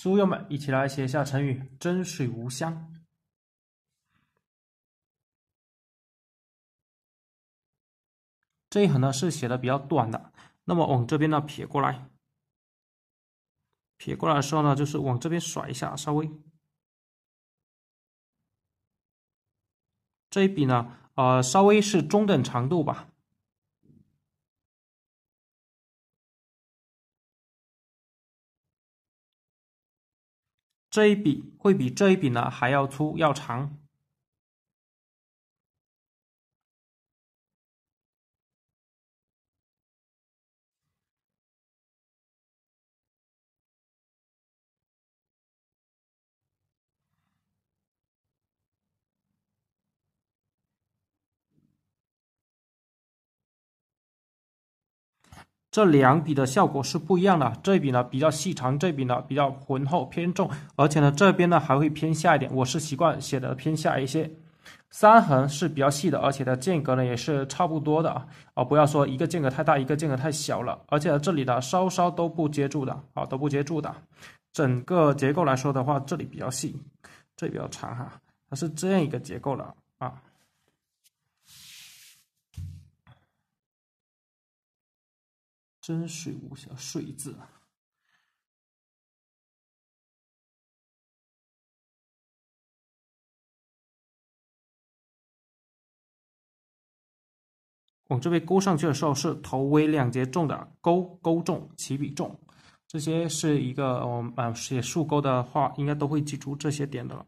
书友们，一起来写一下成语“真水无香”。这一横呢是写的比较短的，那么往这边呢撇过来，撇过来的时候呢，就是往这边甩一下，稍微。这一笔呢，呃，稍微是中等长度吧。这一笔会比这一笔呢还要粗，要长。这两笔的效果是不一样的，这一笔呢比较细长，这笔呢比较浑厚偏重，而且呢这边呢还会偏下一点，我是习惯写的偏下一些。三横是比较细的，而且它间隔呢也是差不多的啊，啊不要说一个间隔太大，一个间隔太小了，而且这里的稍稍都不接住的啊，都不接住的。整个结构来说的话，这里比较细，这里比较长哈，它是这样一个结构的啊。真水无瑕，水字。往这边勾上去的时候，是头尾两节重的勾，勾重起笔重，这些是一个，我们写竖钩的话，应该都会记住这些点的。了。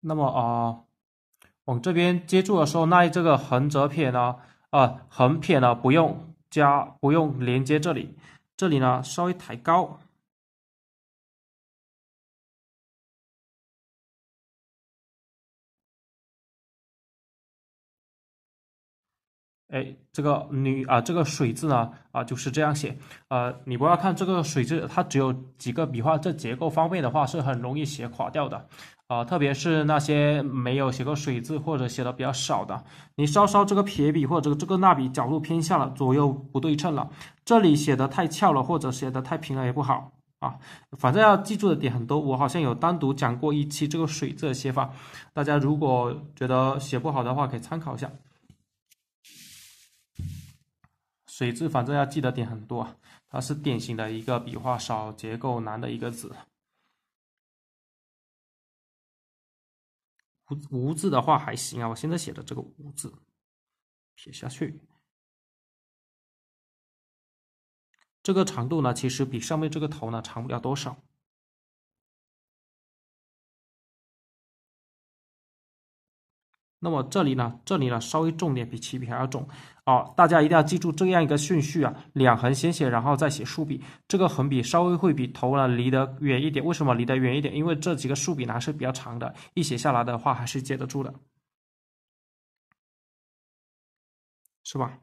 那么啊。往这边接住的时候，那这个横折撇呢？啊，横撇呢，不用加，不用连接这里，这里呢稍微抬高。哎，这个女啊，这个水字呢，啊就是这样写。呃，你不要看这个水字，它只有几个笔画，这结构方面的话是很容易写垮掉的。啊，特别是那些没有写过水字或者写的比较少的，你稍稍这个撇笔或者这个捺笔角度偏下了，左右不对称了，这里写的太翘了或者写的太平了也不好啊。反正要记住的点很多，我好像有单独讲过一期这个水字的写法，大家如果觉得写不好的话，可以参考一下。水字反正要记得点很多，它是典型的一个笔画少、结构难的一个字。无无字的话还行啊，我现在写的这个无字，撇下去，这个长度呢，其实比上面这个头呢长不了多少。那么这里呢，这里呢稍微重点比起笔还要重哦，大家一定要记住这样一个顺序啊，两横先写，然后再写竖笔。这个横笔稍微会比头呢离得远一点，为什么离得远一点？因为这几个竖笔呢是比较长的，一写下来的话还是接得住的，是吧？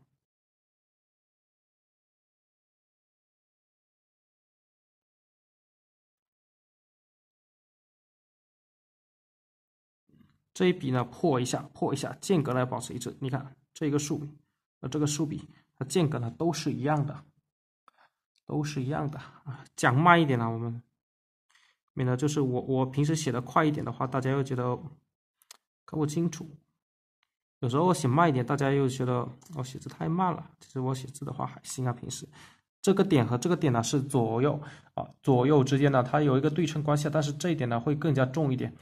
这一笔呢，破一下，破一下，间隔呢要保持一致。你看这个竖笔，这个竖笔，它间隔呢都是一样的，都是一样的啊。讲慢一点了，我们免得就是我我平时写的快一点的话，大家又觉得看不清楚。有时候我写慢一点，大家又觉得我写字太慢了。其实我写字的话还行啊，平时这个点和这个点呢是左右啊，左右之间呢它有一个对称关系，但是这一点呢会更加重一点。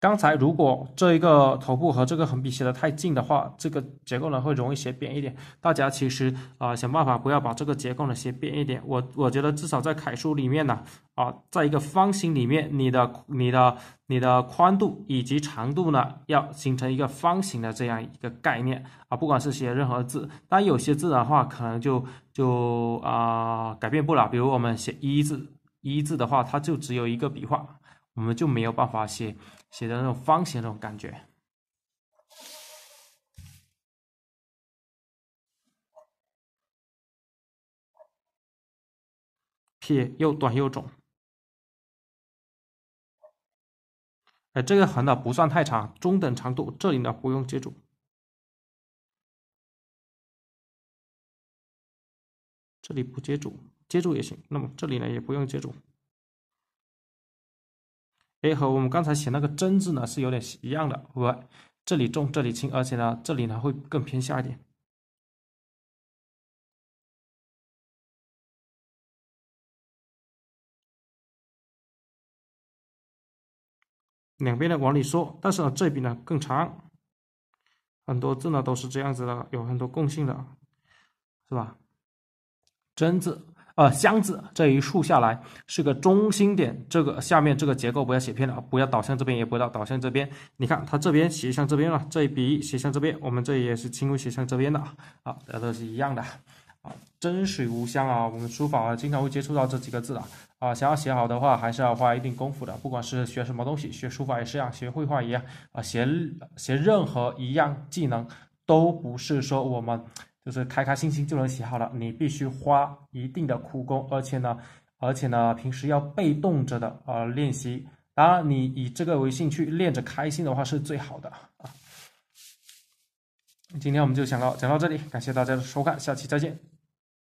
刚才如果这一个头部和这个横笔写的太近的话，这个结构呢会容易写扁一点。大家其实啊想办法不要把这个结构呢写扁一点。我我觉得至少在楷书里面呢，啊在一个方形里面，你的你的你的宽度以及长度呢要形成一个方形的这样一个概念啊，不管是写任何字，但有些字的话可能就就啊改变不了。比如我们写一字一字的话，它就只有一个笔画，我们就没有办法写。写的那种方形那种感觉，撇又短又肿，哎，这个横的不算太长，中等长度。这里呢不用接住，这里不接住，接住也行。那么这里呢也不用接住。哎，和我们刚才写那个“真”字呢，是有点一样的。我这里重，这里轻，而且呢，这里呢会更偏下一点。两边的往里缩，但是呢，这边呢更长。很多字呢都是这样子的，有很多共性的是吧？“真”字。呃，箱子这一竖下来是个中心点，这个下面这个结构不要写偏了，不要倒向这边，也不要倒向这边。你看它这边斜向这边了，这一笔斜向这边，我们这也是轻微斜向这边的啊，大家都是一样的啊。真水无香啊，我们书法啊经常会接触到这几个字的啊，想要写好的话，还是要花一定功夫的。不管是学什么东西，学书法也是一样，学绘画也一样啊，学学任何一样技能，都不是说我们。就是开开心心就能写好了，你必须花一定的苦功，而且呢，而且呢，平时要被动着的呃练习。当然，你以这个为兴趣练着开心的话是最好的啊。今天我们就讲到讲到这里，感谢大家的收看，下期再见。